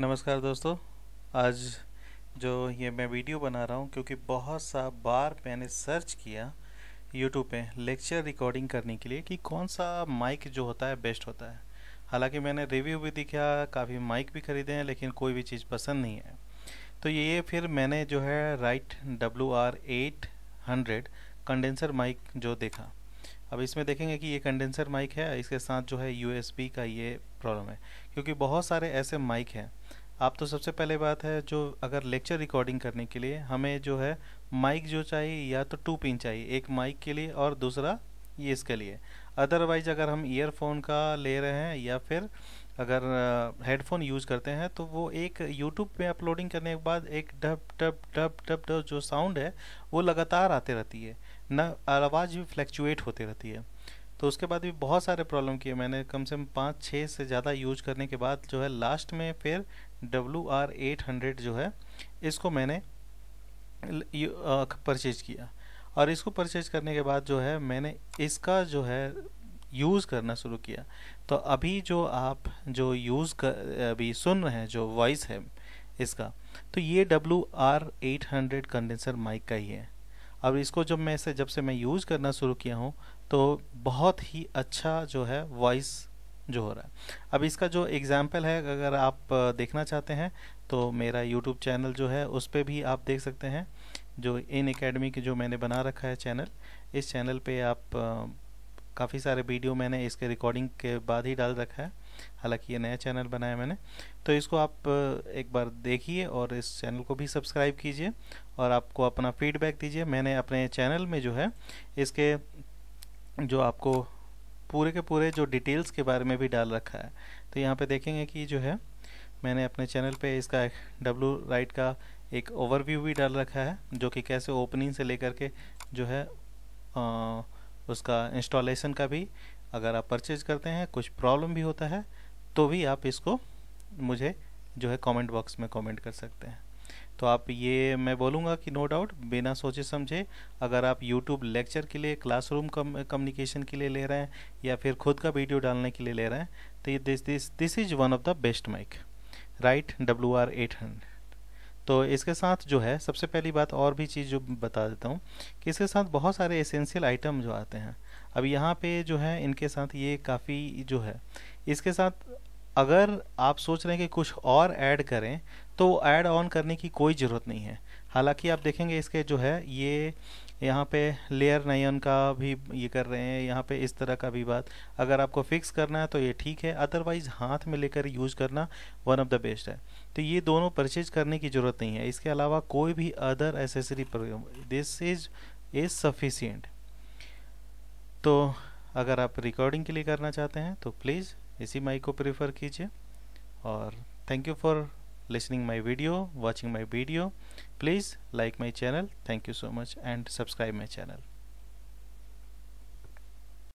नमस्कार दोस्तों आज जो ये मैं वीडियो बना रहा हूँ क्योंकि बहुत सा बार मैंने सर्च किया यूट्यूब पे लेक्चर रिकॉर्डिंग करने के लिए कि कौन सा माइक जो होता है बेस्ट होता है हालांकि मैंने रिव्यू भी दिखा काफ़ी माइक भी खरीदे हैं लेकिन कोई भी चीज़ पसंद नहीं है तो ये फिर मैंने जो है right W R eight hundred condenser mic जो देखा अब इसमें देखेंगे कि ये कंडेंसर माइक है इसके साथ जो है यू का ये प्रॉब्लम है क्योंकि बहुत सारे ऐसे माइक हैं आप तो सबसे पहले बात है जो अगर लेक्चर रिकॉर्डिंग करने के लिए हमें जो है माइक जो चाहिए या तो टू पिन चाहिए एक माइक के लिए और दूसरा ये इसके लिए अदरवाइज अगर हम ईयरफोन का ले रहे हैं या फिर अगर हेडफोन यूज़ करते हैं तो वो एक यूट्यूब पे अपलोडिंग करने के बाद एक डब डब डब डब डब जो साउंड है वो लगातार आते रहती है न आवाज़ भी फ्लैक्चुएट होती रहती है तो उसके बाद भी बहुत सारे प्रॉब्लम किए मैंने कम से कम पाँच छः से ज़्यादा यूज करने के बाद जो है लास्ट में फिर डब्लू आर एट हंड्रेड जो है इसको मैंने परचेज किया और इसको परचेज करने के बाद जो है मैंने इसका जो है यूज़ करना शुरू किया तो अभी जो आप जो यूज़ कर अभी सुन रहे हैं जो वॉइस है इसका तो ये W R eight hundred condenser mic का ही है अब इसको जब मैं से जब से मैं यूज़ करना शुरू किया हूँ तो बहुत ही अच्छा जो है वॉइस जो हो रहा है अब इसका जो एग्ज़ाम्पल है अगर आप देखना चाहते हैं तो मेरा यूट्यूब चैनल जो है उस पर भी आप देख सकते हैं जो इन अकेडमी की जो मैंने बना रखा है चैनल इस चैनल पे आप काफ़ी सारे वीडियो मैंने इसके रिकॉर्डिंग के बाद ही डाल रखा है हालांकि ये नया चैनल बनाया मैंने तो इसको आप एक बार देखिए और इस चैनल को भी सब्सक्राइब कीजिए और आपको अपना फीडबैक दीजिए मैंने अपने चैनल में जो है इसके जो आपको पूरे के पूरे जो डिटेल्स के बारे में भी डाल रखा है तो यहाँ पे देखेंगे कि जो है मैंने अपने चैनल पे इसका डब्लू राइट का एक ओवरव्यू भी डाल रखा है जो कि कैसे ओपनिंग से लेकर के जो है आ, उसका इंस्टॉलेशन का भी अगर आप परचेज करते हैं कुछ प्रॉब्लम भी होता है तो भी आप इसको मुझे जो है कमेंट बॉक्स में कमेंट कर सकते हैं तो आप ये मैं बोलूँगा कि नो डाउट बिना सोचे समझे अगर आप यूट्यूब लेक्चर के लिए क्लासरूम कम्युनिकेशन के लिए ले रहे हैं या फिर खुद का वीडियो डालने के लिए ले रहे हैं तो ये this this this is one of the best mic right W R eight hundred तो इसके साथ जो है सबसे पहली बात और भी चीज़ जो बता देता हूँ कि इसके साथ बहुत सारे एसेंशियल आइटम जो आते हैं अब यहाँ पे जो है इनके साथ ये काफ़ी जो है इसके साथ अगर आप सोच रहे हैं कि कुछ और ऐड करें तो ऐड ऑन करने की कोई ज़रूरत नहीं है हालांकि आप देखेंगे इसके जो है ये यहाँ पे लेयर नायन का भी ये कर रहे हैं यहाँ पे इस तरह का भी बात अगर आपको फिक्स करना है तो ये ठीक है अदरवाइज़ हाथ में लेकर यूज़ करना वन ऑफ द बेस्ट है तो ये दोनों परचेज करने की ज़रूरत नहीं है इसके अलावा कोई भी other accessory this is is sufficient तो अगर आप रिकॉर्डिंग के लिए करना चाहते हैं तो प्लीज़ इसी माइक को प्रेफर कीजिए और thank you for listening my video watching my video please like my channel thank you so much and subscribe my channel